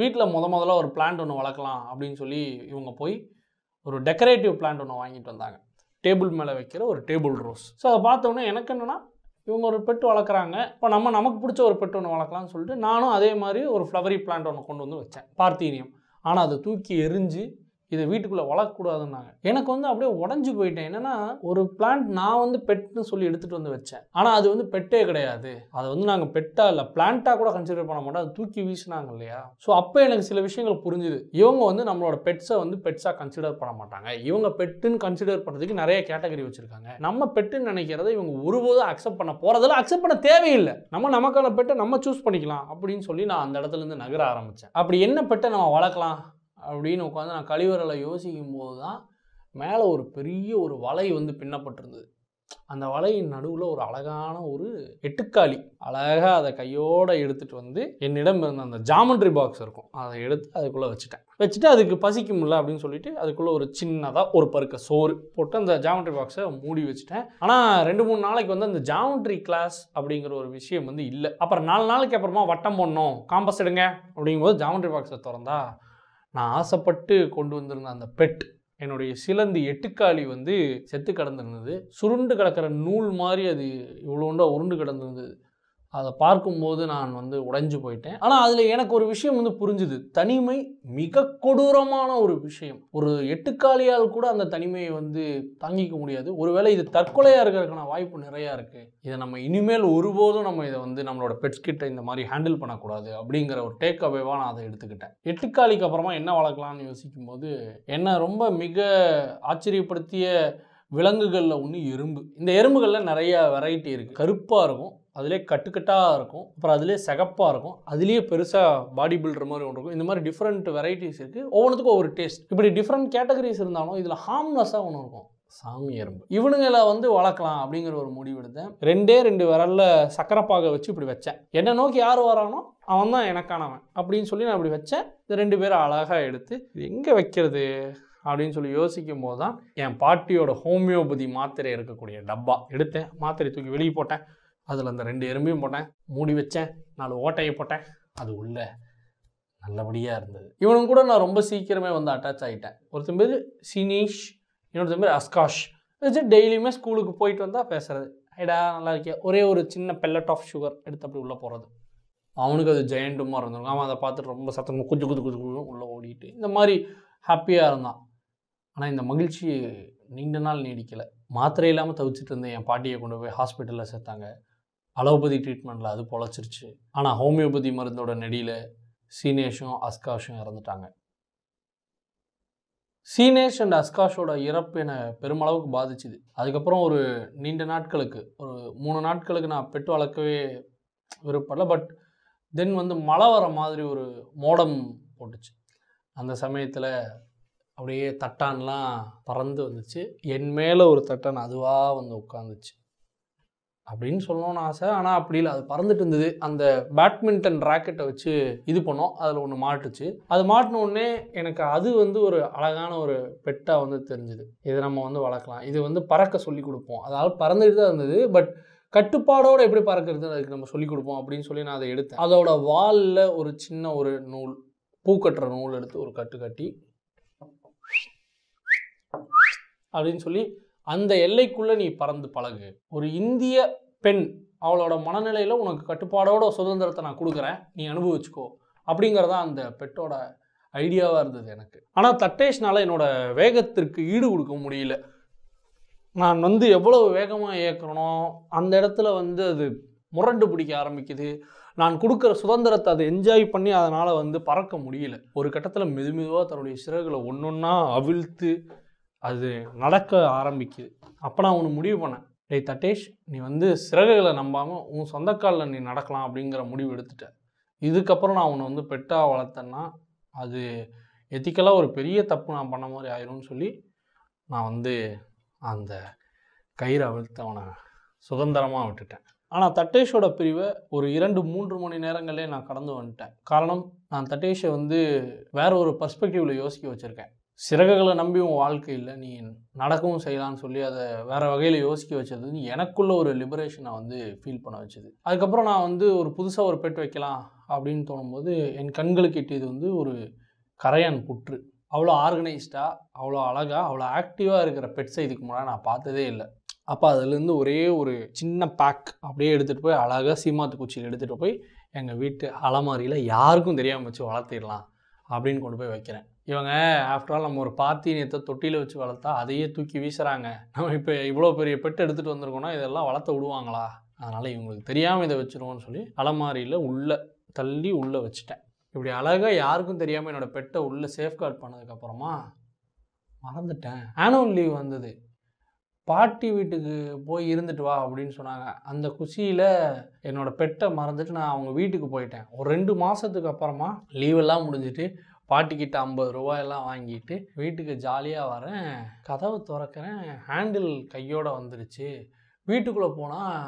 வீட்டில் முத முதல்ல ஒரு பிளான்ட் ஒன்று வளர்க்கலாம் அப்படின்னு சொல்லி இவங்க போய் ஒரு டெக்கரேட்டிவ் பிளான்ட் ஒன்று வாங்கிட்டு வந்தாங்க டேபிள் மேலே வைக்கிற ஒரு டேபிள் ரோஸ் ஸோ அதை பார்த்தோன்னே எனக்கு என்னென்னா இவங்க ஒரு பெட்டு வளர்க்குறாங்க இப்போ நம்ம நமக்கு பிடிச்ச ஒரு பெட்டு ஒன்று வளர்க்கலாம்னு சொல்லிட்டு நானும் அதே மாதிரி ஒரு ஃப்ளவரி பிளான்ட் ஒன்று கொண்டு வந்து வச்சேன் பார்த்தீனியம் ஆனால் அதை தூக்கி எரிஞ்சு இதை வீட்டுக்குள்ளே வளர்க்கக்கூடாதுன்னாங்க எனக்கு வந்து அப்படியே உடஞ்சி போயிட்டேன் என்னன்னா ஒரு பிளான்ட் நான் வந்து பெட்னு சொல்லி எடுத்துகிட்டு வந்து வச்சேன் ஆனால் அது வந்து பெட்டே கிடையாது அதை வந்து நாங்கள் பெட்டாக இல்லை பிளான்ட்டாக கூட கன்சிடர் பண்ண மாட்டோம் அது தூக்கி வீசினாங்க இல்லையா ஸோ அப்போ எனக்கு சில விஷயங்கள் புரிஞ்சுது இவங்க வந்து நம்மளோட பெட்ஸை வந்து பெட்ஸாக கன்சிடர் பண்ண மாட்டாங்க இவங்க பெட்டுன்னு கன்சிடர் பண்ணுறதுக்கு நிறைய கேட்டகரி வச்சுருக்காங்க நம்ம பெட்டுன்னு நினைக்கிறத இவங்க ஒருபோதும் அக்செப்ட் பண்ண போகிறதில்ல அக்செப்ட் பண்ண தேவையில்லை நம்ம நமக்கான பெட்டை நம்ம சூஸ் பண்ணிக்கலாம் அப்படின்னு சொல்லி நான் அந்த இடத்துலேருந்து நகர ஆரம்பித்தேன் அப்படி என்ன பெட்டை நம்ம வளர்க்கலாம் அப்படின்னு உட்காந்து நான் கழிவறையில் யோசிக்கும் போது தான் மேலே ஒரு பெரிய ஒரு வலை வந்து பின்னப்பட்டிருந்தது அந்த வலையின் நடுவில் ஒரு அழகான ஒரு எட்டுக்காளி அழகாக அதை கையோடு எடுத்துகிட்டு வந்து என்னிடம் இருந்த அந்த ஜாமண்ட்ரி பாக்ஸ் இருக்கும் அதை எடுத்து அதுக்குள்ளே வச்சுட்டேன் வச்சுட்டு அதுக்கு பசிக்கும்ல அப்படின்னு சொல்லிட்டு அதுக்குள்ளே ஒரு சின்னதாக ஒரு பருக்க சோறு போட்டு அந்த ஜாமண்ட்ரி பாக்ஸை மூடி வச்சுட்டேன் ஆனால் ரெண்டு மூணு நாளைக்கு வந்து அந்த ஜாமண்ட்ரி கிளாஸ் அப்படிங்கிற ஒரு விஷயம் வந்து இல்லை அப்புறம் நாலு நாளைக்கு அப்புறமா வட்டம் போடணும் காம்பஸ் எடுங்க அப்படிங்கும்போது ஜாமண்ட்ரி பாக்ஸை திறந்தா நான் ஆசைப்பட்டு கொண்டு வந்திருந்த அந்த பெட் என்னுடைய சிலந்து எட்டுக்காலி வந்து செத்து கிடந்திருந்தது சுருண்டு கிடக்கிற நூல் மாதிரி அது இவ்வளோண்டா உருண்டு கிடந்திருந்தது அதை பார்க்கும்போது நான் வந்து உடைஞ்சு போயிட்டேன் ஆனால் அதில் எனக்கு ஒரு விஷயம் வந்து புரிஞ்சுது தனிமை மிக கொடூரமான ஒரு விஷயம் ஒரு எட்டுக்காலியால் கூட அந்த தனிமையை வந்து தாங்கிக்க முடியாது ஒருவேளை இது தற்கொலையாக இருக்கிறதுக்கான வாய்ப்பு நிறையா இருக்குது இதை நம்ம இனிமேல் ஒருபோதும் நம்ம இதை வந்து நம்மளோட பெட்ஸ்கிட்ட இந்த மாதிரி ஹேண்டில் பண்ணக்கூடாது அப்படிங்கிற ஒரு டேக் அவேவாக நான் அதை எடுத்துக்கிட்டேன் எட்டுக்காலிக்கு அப்புறமா என்ன வளர்க்கலாம்னு யோசிக்கும் போது என்னை ரொம்ப மிக ஆச்சரியப்படுத்திய விலங்குகளில் ஒன்று எறும்பு இந்த எறும்புகளில் நிறையா வெரைட்டி இருக்குது கருப்பாக இருக்கும் அதிலே கட்டுக்கட்டாக இருக்கும் அப்புறம் அதிலே சகப்பாக இருக்கும் அதுலேயே பெருசாக பாடி பில்டர் மாதிரி ஒன்று இருக்கும் இந்த மாதிரி டிஃப்ரெண்ட் வெரைட்டிஸ் இருக்குது ஒவ்வொன்றுத்துக்கும் ஒவ்வொரு டேஸ்ட் இப்படி டிஃப்ரெண்ட் கேட்டகரிஸ் இருந்தாலும் இதில் ஹார்ம்லெஸ்ஸாக ஒன்று இருக்கும் சாமி எறும்பு இவனுங்களை வந்து வளர்க்கலாம் அப்படிங்கிற ஒரு முடிவு எடுத்தேன் ரெண்டே ரெண்டு விரலில் சக்கரப்பாக வச்சு இப்படி வச்சேன் என்னை நோக்கி யார் வரானோ அவன் தான் எனக்கானவன் அப்படின்னு சொல்லி நான் இப்படி வச்சேன் இந்த ரெண்டு பேரும் அழகாக எடுத்து இது எங்கே வைக்கிறது அப்படின்னு சொல்லி யோசிக்கும் போது தான் என் பாட்டியோட ஹோமியோபதி மாத்திரை இருக்கக்கூடிய டப்பா எடுத்தேன் மாத்திரை தூக்கி வெளியே போட்டேன் அதில் அந்த ரெண்டு எறும்பையும் போட்டேன் மூடி வச்சேன் நாலு ஓட்டையை போட்டேன் அது உள்ளே நல்லபடியாக இருந்தது இவனும் கூட நான் ரொம்ப சீக்கிரமே வந்து அட்டாச் ஆகிட்டேன் ஒருத்தன் பேர் சீனீஷ் இன்னொருத்தன் பேர் அஸ்காஷ் வச்சு டெய்லியுமே ஸ்கூலுக்கு போயிட்டு வந்தால் பேசுகிறது ஐடா நல்லா இருக்கே ஒரே ஒரு சின்ன பெல்லட் ஆஃப் சுகர் எடுத்து அப்படி உள்ளே போகிறது அவனுக்கு அது ஜெயண்ட்டுமா இருந்திருக்கும் அவன் அதை பார்த்துட்டு ரொம்ப சத்தமாக குஞ்சு குத்து குத்து குத்து உள்ளே ஓடிட்டு இந்த மாதிரி ஹாப்பியாக இருந்தான் ஆனால் இந்த மகிழ்ச்சி நீண்ட நாள் நீடிக்கலை மாத்திரை இல்லாமல் தவிச்சிட்டு இருந்தேன் என் பாட்டியை கொண்டு போய் ஹாஸ்பிட்டலில் சேர்த்தாங்க அலோபதி ட்ரீட்மெண்ட்டில் அது பொழைச்சிருச்சு ஆனால் ஹோமியோபதி மருந்தோட நெடியில் சீனேஷும் அஸ்காஷும் இறந்துட்டாங்க சீனேஷ் அண்ட் அஸ்காஷோட இறப்பு என்னை பெருமளவுக்கு பாதிச்சுது அதுக்கப்புறம் ஒரு நீண்ட நாட்களுக்கு ஒரு மூணு நாட்களுக்கு நான் பெட்டு வளர்க்கவே விருப்பப்படல பட் தென் வந்து மழை வர மாதிரி ஒரு மோடம் போட்டுச்சு அந்த சமயத்தில் அப்படியே தட்டான்லாம் பறந்து வந்துச்சு என் மேலே ஒரு தட்டான் அதுவாக வந்து உட்காந்துச்சு அப்படின்னு சொல்லணும்னு ஆசை ஆனால் அப்படி இல்லை அது பறந்துட்டு இருந்தது அந்த பேட்மிண்டன் ராக்கெட்டை வச்சு இது பண்ணோம் அதில் ஒன்று மாட்டுச்சு அது மாட்டின உடனே எனக்கு அது வந்து ஒரு அழகான ஒரு பெட்டாக வந்து தெரிஞ்சுது இது நம்ம வந்து வளர்க்கலாம் இது வந்து பறக்க சொல்லி கொடுப்போம் அதாவது பறந்துட்டு தான் இருந்தது பட் கட்டுப்பாடோடு எப்படி பறக்கிறது அதுக்கு நம்ம சொல்லிக் கொடுப்போம் அப்படின்னு சொல்லி நான் அதை எடுத்தேன் அதோட வாலில் ஒரு சின்ன ஒரு நூல் பூ கட்டுற நூல் எடுத்து ஒரு கட்டு கட்டி அப்படின்னு சொல்லி அந்த எல்லைக்குள்ளே நீ பறந்து பழகு ஒரு இந்திய பெண் அவளோட மனநிலையில் உனக்கு கட்டுப்பாடோட சுதந்திரத்தை நான் கொடுக்குறேன் நீ அனுபவிச்சுக்கோ அப்படிங்கிறதா அந்த பெட்டோட ஐடியாவாக இருந்தது எனக்கு ஆனால் தட்டேஷ்னால் என்னோடய வேகத்திற்கு ஈடு கொடுக்க முடியல நான் வந்து எவ்வளோ வேகமாக இயக்கிறனோ அந்த இடத்துல வந்து அது முரண்டு பிடிக்க ஆரம்பிக்குது நான் கொடுக்குற சுதந்திரத்தை அதை என்ஜாய் பண்ணி அதனால் வந்து பறக்க முடியல ஒரு கட்டத்தில் மெது மெதுவாக தன்னுடைய சிறகுகளை ஒன்று ஒன்றா அவிழ்த்து அது நடக்க ஆரம்பிக்குது அப்போ நான் ஒன்று முடிவு பண்ணேன் டே தட்டேஷ் நீ வந்து சிறகுகளை நம்பாமல் உன் சொந்தக்காலில் நீ நடக்கலாம் அப்படிங்கிற முடிவு எடுத்துட்ட இதுக்கப்புறம் நான் உன்னை வந்து பெட்டாக வளர்த்தேன்னா அது எத்திக்கலாக ஒரு பெரிய தப்பு நான் பண்ண மாதிரி ஆயிரும்னு சொல்லி நான் வந்து அந்த கயிறை அவிழ்த்து அவனை சுதந்திரமாக விட்டுட்டேன் ஆனால் தட்டேஷோட பிரிவை ஒரு இரண்டு மூன்று மணி நேரங்களே நான் கடந்து வந்துட்டேன் காரணம் நான் தட்டேஷை வந்து வேற ஒரு பர்ஸ்பெக்டிவில் யோசிக்க வச்சுருக்கேன் சிறகுகளை நம்பி உன் வாழ்க்கையில் நீ நடக்கவும் செய்யலாம்னு சொல்லி அதை வேறு வகையில் யோசிக்க வச்சது எனக்குள்ள ஒரு லிபரேஷனை வந்து ஃபீல் பண்ண வச்சது அதுக்கப்புறம் நான் வந்து ஒரு புதுசாக ஒரு பெட் வைக்கலாம் அப்படின்னு தோணும்போது என் கண்களுக்கு எட்டியது வந்து ஒரு கரையான் புற்று அவ்வளோ ஆர்கனைஸ்டாக அவ்வளோ அழகாக அவ்வளோ ஆக்டிவாக இருக்கிற பெட்ஸை இதுக்கு முன்னாடி நான் பார்த்ததே இல்லை அப்போ அதுலேருந்து ஒரே ஒரு சின்ன பேக் அப்படியே எடுத்துகிட்டு போய் அழகாக சீமாத்து குச்சியில் எடுத்துகிட்டு போய் எங்கள் வீட்டு அலமாரியில் யாருக்கும் தெரியாமல் வச்சு வளர்த்திடலாம் அப்படின்னு கொண்டு போய் வைக்கிறேன் இவங்க ஆஃப்டர் ஆல் நம்ம ஒரு பாத்தி தொட்டியில் வச்சு வளர்த்தா அதையே தூக்கி வீசுகிறாங்க நம்ம இப்போ இவ்வளோ பெரிய பெட்டு எடுத்துகிட்டு வந்திருக்கோம்னா இதெல்லாம் வளர்த்த விடுவாங்களா அதனால் இவங்களுக்கு தெரியாமல் இதை வச்சுருவோன்னு சொல்லி அலமாரியில் உள்ளே தள்ளி உள்ளே வச்சுட்டேன் இப்படி அழகாக யாருக்கும் தெரியாமல் என்னோடய பெட்டை உள்ளே சேஃப்கார்ட் பண்ணதுக்கப்புறமா மறந்துட்டேன் ஆனுவல் லீவ் வந்தது பாட்டி வீட்டுக்கு போய் இருந்துட்டு வா அப்படின்னு சொன்னாங்க அந்த குஷியில் என்னோடய பெட்டை மறந்துட்டு நான் அவங்க வீட்டுக்கு போயிட்டேன் ஒரு ரெண்டு மாதத்துக்கு அப்புறமா லீவெல்லாம் முடிஞ்சிட்டு பாட்டிக்கிட்ட ஐம்பது ரூபாயெல்லாம் வாங்கிட்டு வீட்டுக்கு ஜாலியாக வரேன் கதவை திறக்கிறேன் ஹேண்டில் கையோடு வந்துருச்சு வீட்டுக்குள்ளே போனால்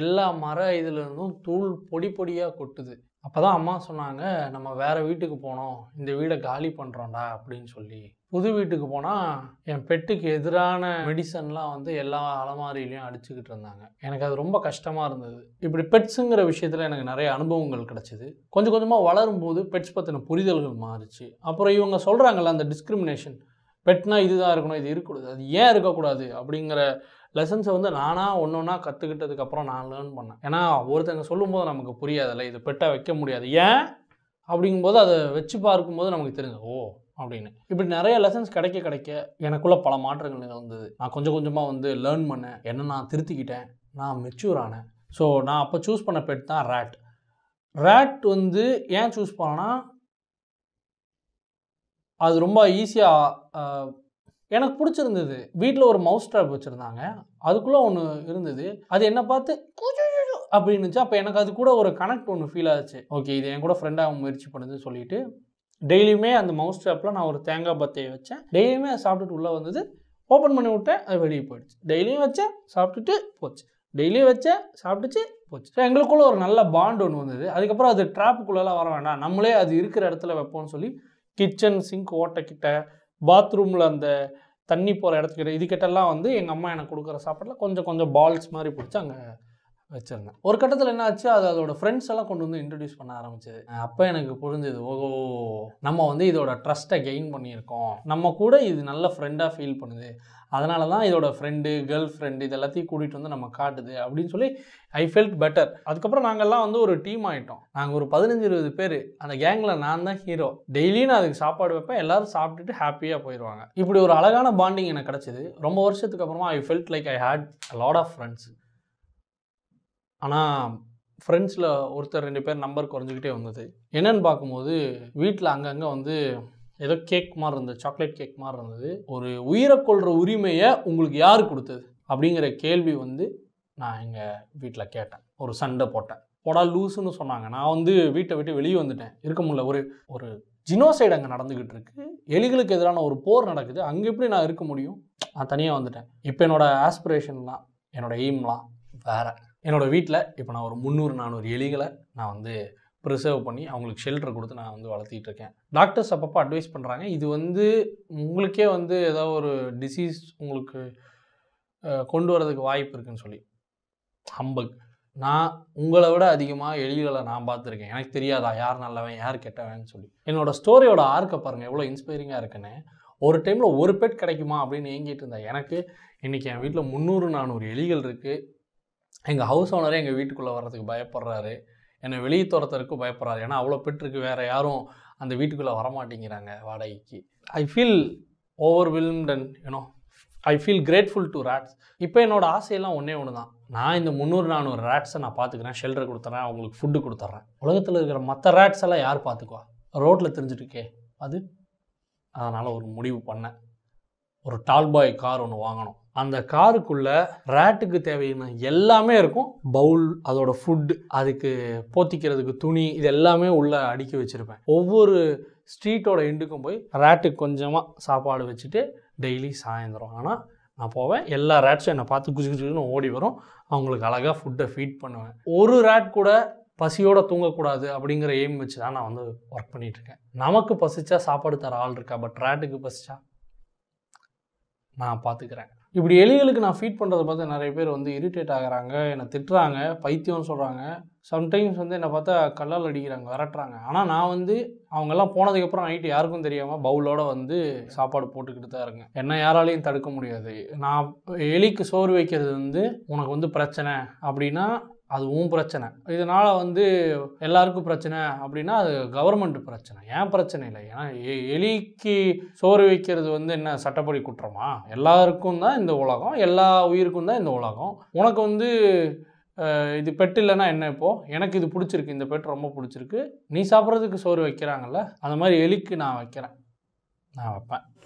எல்லா மர இதுலேருந்தும் தூள் பொடி பொடியாக கொட்டுது அப்போ தான் அம்மா சொன்னாங்க நம்ம வேறு வீட்டுக்கு போனோம் இந்த வீடை காலி பண்ணுறோம்டா அப்படின்னு சொல்லி புது வீட்டுக்கு போனால் என் பெட்டுக்கு எதிரான மெடிசன்லாம் வந்து எல்லா அலமாரியிலையும் அடிச்சுக்கிட்டு இருந்தாங்க எனக்கு அது ரொம்ப கஷ்டமாக இருந்தது இப்படி பெட்ஸுங்கிற விஷயத்தில் எனக்கு நிறைய அனுபவங்கள் கிடச்சிது கொஞ்சம் கொஞ்சமாக வளரும்போது பெட்ஸ் பற்றின புரிதல்கள் மாறிச்சு அப்புறம் இவங்க சொல்கிறாங்கல்ல அந்த டிஸ்கிரிமினேஷன் பெட்னா இதுதான் இருக்கணும் இது இருக்கக்கூடாது அது ஏன் இருக்கக்கூடாது அப்படிங்கிற லெசன்ஸை வந்து நானாக ஒன்று ஒன்றா கற்றுக்கிட்டதுக்கப்புறம் நான் லேர்ன் பண்ணேன் ஏன்னா ஒருத்தங்க சொல்லும்போது நமக்கு புரியாதுல்ல இது பெட்டாக வைக்க முடியாது ஏன் அப்படிங்கும்போது அதை வச்சு பார்க்கும்போது நமக்கு தெரிஞ்சது ஓ அப்படின்னு இப்படி நிறைய லெசன்ஸ் கிடைக்க கிடைக்க எனக்குள்ளே பல மாற்றங்கள் நிகழ்ந்தது நான் கொஞ்சம் கொஞ்சமாக வந்து லேர்ன் பண்ணேன் என்ன நான் திருத்திக்கிட்டேன் நான் மெச்சூர் ஆனேன் ஸோ நான் அப்போ சூஸ் பண்ண பெட் தான் ரேட் ரேட் வந்து ஏன் சூஸ் பண்ணேன்னா அது ரொம்ப ஈஸியாக எனக்கு பிடிச்சிருந்தது வீட்டில் ஒரு மவுஸ் ட்ராப் வச்சுருந்தாங்க அதுக்குள்ளே ஒன்று இருந்தது அது என்னை பார்த்து அப்படின்னுச்சு அப்போ எனக்கு அது கூட ஒரு கனெக்ட் ஒன்று ஃபீல் ஆச்சு ஓகே இது என் கூட ஃப்ரெண்டாக முயற்சி பண்ணுதுன்னு சொல்லிட்டு டெய்லியுமே அந்த மவுஸ் ட்ராப்பில் நான் ஒரு தேங்காய் பத்தையை வச்சேன் டெய்லியுமே சாப்பிட்டுட்டு உள்ளே வந்தது ஓப்பன் பண்ணி விட்டேன் அது வெளியே போயிடுச்சு டெய்லியும் வச்சேன் சாப்பிட்டுட்டு போச்சு டெய்லியும் வச்சேன் சாப்பிட்டுச்சு போச்சு ஸோ எங்களுக்குள்ள ஒரு நல்ல பாண்ட் ஒன்று வந்தது அதுக்கப்புறம் அது ட்ராப்புக்குள்ளெல்லாம் வர வேண்டாம் நம்மளே அது இருக்கிற இடத்துல வைப்போம்னு சொல்லி கிச்சன் சிங்க் ஓட்டக்கிட்ட பாத்ரூமில் அந்த தண்ணி போகிற இடத்துக்கிட்ட இதுக்கிட்டலாம் வந்து எங்கள் அம்மா எனக்கு கொடுக்குற சாப்பாட்டில் கொஞ்சம் கொஞ்சம் பால்ஸ் மாதிரி பிடிச்சி அங்கே வச்சுருந்தேன் ஒரு கட்டத்தில் என்ன ஆச்சு அது அதோட ஃப்ரெண்ட்ஸ் எல்லாம் கொண்டு வந்து இன்ட்ரடியூஸ் பண்ண ஆரம்பிச்சது அப்போ எனக்கு புரிஞ்சது ஓகோ நம்ம வந்து இதோட ட்ரஸ்ட்டை கெயின் பண்ணியிருக்கோம் நம்ம கூட இது நல்ல ஃப்ரெண்டாக ஃபீல் பண்ணுது அதனால தான் இதோட ஃப்ரெண்டு கேர்ள் ஃப்ரெண்டு இது எல்லாத்தையும் கூட்டிகிட்டு வந்து நம்ம காட்டுது அப்படின்னு சொல்லி ஐ ஃபெல்ட் பெட்டர் அதுக்கப்புறம் நாங்கள்லாம் வந்து ஒரு டீம் ஆகிட்டோம் நாங்கள் ஒரு பதினஞ்சு இருபது பேர் அந்த கேங்கில் நான் தான் ஹீரோ டெய்லியும் நான் அதுக்கு சாப்பாடு வைப்பேன் எல்லோரும் சாப்பிட்டுட்டு ஹாப்பியாக போயிடுவாங்க இப்படி ஒரு அழகான பாண்டிங் எனக்கு கிடச்சிது ரொம்ப வருஷத்துக்கு அப்புறமா I felt like I had lot of friends ஆனால் ஃப்ரெண்ட்ஸில் ஒருத்தர் ரெண்டு பேர் நம்பர் குறைஞ்சிக்கிட்டே வந்தது என்னென்னு பார்க்கும்போது வீட்டில் அங்கங்கே வந்து ஏதோ கேக் மாதிரி இருந்தது சாக்லேட் கேக் மாதிரி இருந்தது ஒரு உயிரை கொள்கிற உரிமையை உங்களுக்கு யார் கொடுத்தது அப்படிங்கிற கேள்வி வந்து நான் எங்கள் வீட்டில் கேட்டேன் ஒரு சண்டை போட்டேன் போடா லூஸுன்னு சொன்னாங்க நான் வந்து வீட்டை விட்டு வெளியே வந்துட்டேன் இருக்க முடியல ஒரு ஒரு ஜினோசைடு அங்கே நடந்துக்கிட்டு இருக்கு எலிகளுக்கு எதிரான ஒரு போர் நடக்குது அங்கே எப்படி நான் இருக்க முடியும் நான் தனியாக வந்துட்டேன் இப்போ என்னோடய ஆஸ்பிரேஷன்லாம் என்னோடய எய்ம்லாம் வேறு என்னோடய வீட்டில் இப்போ நான் ஒரு முந்நூறு நானூறு எலிகளை நான் வந்து ப்ரிசர்வ் பண்ணி அவங்களுக்கு ஷெல்டர் கொடுத்து நான் வந்து வளர்த்திட்டு இருக்கேன் டாக்டர்ஸ் அப்பப்போ அட்வைஸ் பண்ணுறாங்க இது வந்து உங்களுக்கே வந்து ஏதாவது ஒரு டிசீஸ் உங்களுக்கு கொண்டு வரதுக்கு வாய்ப்பு இருக்குன்னு சொல்லி ஹம்பக் நான் உங்களை விட அதிகமாக எலிகளை நான் பார்த்துருக்கேன் எனக்கு தெரியாதா யார் நல்லவன் யார் கெட்டவன் சொல்லி என்னோடய ஸ்டோரியோட ஆர்க்கை பாருங்கள் எவ்வளோ இன்ஸ்பைரிங்காக இருக்குன்னு ஒரு டைமில் ஒரு பெட் கிடைக்குமா அப்படின்னு ஏங்கிட்டு இருந்தேன் எனக்கு இன்றைக்கி என் வீட்டில் முந்நூறு நானூறு எலிகள் இருக்குது எங்கள் ஹவுஸ் ஓனரே எங்கள் வீட்டுக்குள்ளே வர்றதுக்கு பயப்படுறாரு என்னை வெளியே துரத்துறதுக்கு பயப்படுறாரு ஏன்னா அவ்வளோ பெற்றுக்கு வேறு யாரும் அந்த வீட்டுக்குள்ளே வரமாட்டேங்கிறாங்க வாடகைக்கு I feel overwhelmed and you know I feel grateful to rates இப்போ என்னோடய ஆசையெல்லாம் ஒன்றே ஒன்று தான் நான் இந்த முந்நூறு நானூறு ரேட்ஸை நான் பார்த்துக்கிறேன் ஷெல்டர் கொடுத்துறேன் அவங்களுக்கு ஃபுட்டு கொடுத்துட்றேன் உலகத்தில் இருக்கிற மற்ற ரேட்ஸ் எல்லாம் யார் பார்த்துக்குவா ரோட்டில் தெரிஞ்சிட்ருக்கே அது அதனால் ஒரு முடிவு பண்ணேன் ஒரு டால்பாய் கார் ஒன்று வாங்கணும் அந்த காருக்குள்ளே ரேட்டுக்கு தேவையான எல்லாமே இருக்கும் பவுல் அதோட ஃபுட் அதுக்கு போத்திக்கிறதுக்கு துணி இது எல்லாமே உள்ளே அடுக்கி வச்சிருப்பேன் ஒவ்வொரு ஸ்ட்ரீட்டோட எண்டுக்கும் போய் ரேட்டுக்கு கொஞ்சமாக சாப்பாடு வச்சுட்டு டெய்லி சாயந்தரம் ஆனால் நான் போவேன் எல்லா ரேட்ஸும் என்னை பார்த்து குச்சி குச்சின்னு ஓடி வரும் அவங்களுக்கு அழகாக ஃபுட்டை ஃபீட் பண்ணுவேன் ஒரு ரேட் கூட பசியோடு தூங்கக்கூடாது அப்படிங்கிற எய்ம் வச்சு தான் நான் வந்து ஒர்க் பண்ணிகிட்ருக்கேன் நமக்கு பசிச்சா சாப்பாடு தர ஆள் இருக்கா பட் ரேட்டுக்கு பசிச்சா நான் பார்த்துக்கிறேன் இப்படி எலிகளுக்கு நான் ஃபீட் பண்ணுறதை பார்த்து நிறைய பேர் வந்து இரிட்டேட் ஆகிறாங்க என்னை திட்டுறாங்க பைத்தியம்னு சொல்கிறாங்க சம்டைம்ஸ் வந்து என்னை பார்த்தா கல்லால் அடிக்கிறாங்க விரட்டுறாங்க ஆனால் நான் வந்து அவங்கெல்லாம் போனதுக்கப்புறம் நைட்டு யாருக்கும் தெரியாமல் பவுலோட வந்து சாப்பாடு போட்டுக்கிட்டு தான் இருங்க என்ன யாராலையும் தடுக்க முடியாது நான் எலிக்கு சோறு வைக்கிறது வந்து உனக்கு வந்து பிரச்சனை அப்படின்னா அதுவும் பிரச்சனை இதனால் வந்து எல்லாருக்கும் பிரச்சனை அப்படின்னா அது கவர்மெண்ட் பிரச்சனை ஏன் பிரச்சனை இல்லை ஏன்னா எலிக்கு சோறு வைக்கிறது வந்து என்ன சட்டப்படி குற்றமா எல்லாருக்கும் தான் இந்த உலகம் எல்லா உயிருக்கும் தான் இந்த உலகம் உனக்கு வந்து இது பெட் இல்லைன்னா என்ன இப்போது எனக்கு இது பிடிச்சிருக்கு இந்த பெட் ரொம்ப பிடிச்சிருக்கு நீ சாப்பிட்றதுக்கு சோறு வைக்கிறாங்கல்ல அந்த மாதிரி எலிக்கு நான் வைக்கிறேன் நான் வைப்பேன்